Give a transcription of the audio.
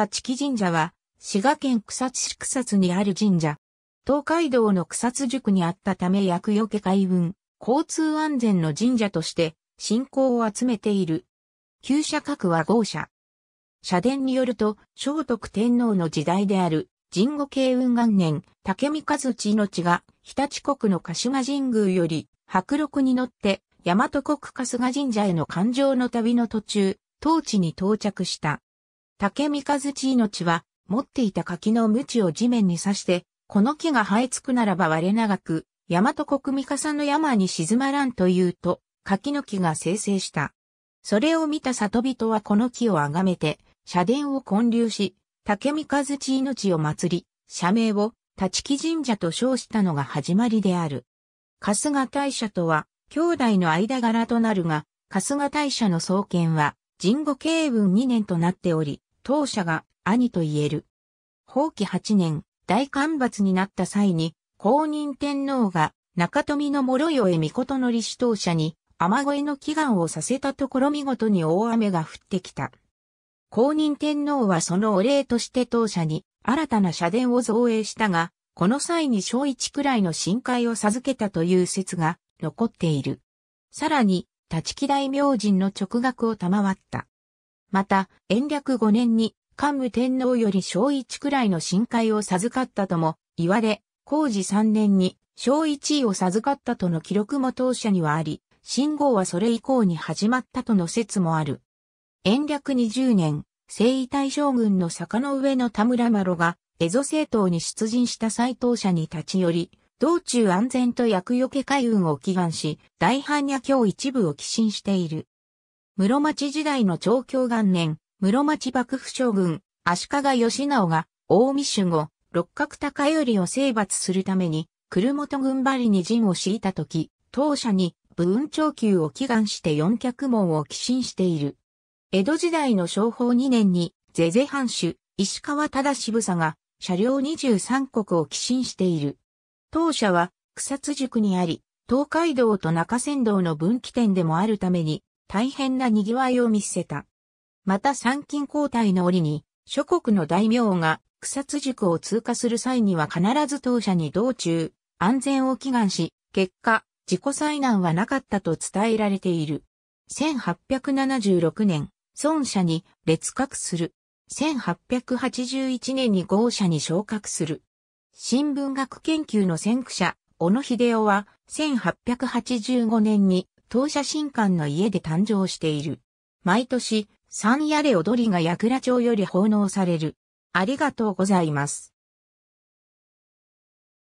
立木神社は、滋賀県草津市草津にある神社。東海道の草津塾にあったため厄除け海運、交通安全の神社として、信仰を集めている。旧社格は豪社。社殿によると、聖徳天皇の時代である、神護慶雲元年、竹見和地命が、日立国の鹿島神宮より、白禄に乗って、大和国春日神社への環状の旅の途中、当地に到着した。竹三日月命は、持っていた柿の鞭を地面に刺して、この木が生えつくならば我長く、大和国三笠の山に沈まらんというと、柿の木が生成した。それを見た里人はこの木をあがめて、社殿を建立し、竹三日月命を祭り、社名を立木神社と称したのが始まりである。春日大社とは、兄弟の間柄となるが、春日大社の創建は、神後慶文2年となっており、当社が兄と言える。法規8年、大干ばつになった際に、公認天皇が中富の諸与へ御事の立当社に雨乞いの祈願をさせたところ見事に大雨が降ってきた。公認天皇はそのお礼として当社に新たな社殿を造営したが、この際に小一くらいの深海を授けたという説が残っている。さらに、立木大明神の直学を賜った。また、延暦5年に、桓武天皇より小一くらいの深海を授かったとも言われ、工事3年に小一位を授かったとの記録も当社にはあり、信号はそれ以降に始まったとの説もある。延暦20年、征夷大将軍の坂の上の田村麻呂が、蝦夷政党に出陣した斎藤社に立ち寄り、道中安全と厄除け海運を祈願し、大般若教一部を寄進している。室町時代の長教元年、室町幕府将軍、足利義直が、大見守護、六角高頼を征伐するために、車本軍張りに陣を敷いたとき、当社に、武運長久を祈願して四脚門を寄進している。江戸時代の商法2年に、是々藩主、石川忠渋佐が、車両23国を寄進している。当社は、草津塾にあり、東海道と中仙道の分岐点でもあるために、大変な賑わいを見せた。また参勤交代の折に、諸国の大名が草津塾を通過する際には必ず当社に道中、安全を祈願し、結果、自己災難はなかったと伝えられている。1876年、孫社に列格する。1881年に豪社に昇格する。新聞学研究の先駆者、小野秀夫は、1885年に当社新館の家で誕生している。毎年、三夜で踊りが矢倉町より奉納される。ありがとうございます。